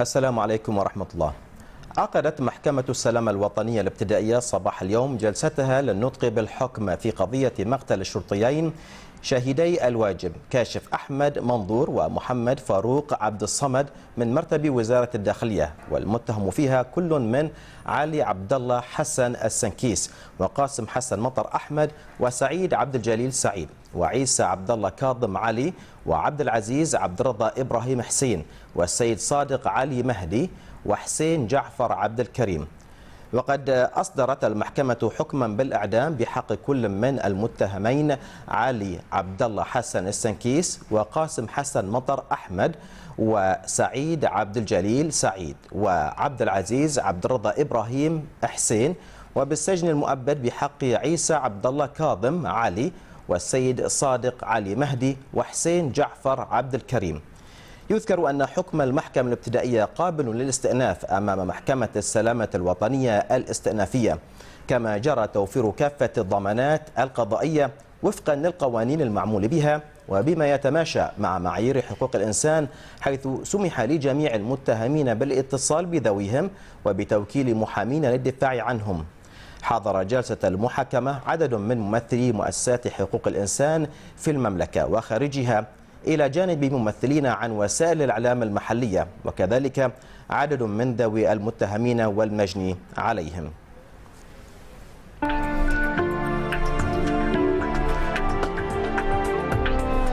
السلام عليكم ورحمة الله عقدت محكمة السلام الوطنية الابتدائية صباح اليوم جلستها للنطق بالحكم في قضية مقتل الشرطيين شهيدي الواجب كاشف أحمد منظور ومحمد فاروق عبد الصمد من مرتب وزارة الداخلية والمتهم فيها كل من علي عبد الله حسن السنكيس وقاسم حسن مطر أحمد وسعيد عبد الجليل سعيد وعيسى عبد الله كاظم علي وعبد العزيز عبد الرضا إبراهيم حسين والسيد صادق علي مهدي وحسين جعفر عبد الكريم وقد أصدرت المحكمة حكما بالإعدام بحق كل من المتهمين علي عبد الله حسن السنكيس وقاسم حسن مطر أحمد وسعيد عبد الجليل سعيد وعبد العزيز عبد الرضا إبراهيم حسين وبالسجن المؤبد بحق عيسى عبد الله كاظم علي والسيد صادق علي مهدي وحسين جعفر عبد الكريم يذكر أن حكم المحكمة الابتدائية قابل للاستئناف أمام محكمة السلامة الوطنية الاستئنافية كما جرى توفير كافة الضمانات القضائية وفقا للقوانين المعمول بها وبما يتماشى مع معايير حقوق الإنسان حيث سمح لجميع المتهمين بالاتصال بذويهم وبتوكيل محامين للدفاع عنهم حضر جلسة المحاكمة عدد من ممثلي مؤسسات حقوق الإنسان في المملكة وخارجها إلى جانب ممثلين عن وسائل الإعلام المحلية وكذلك عدد من ذوي المتهمين والمجني عليهم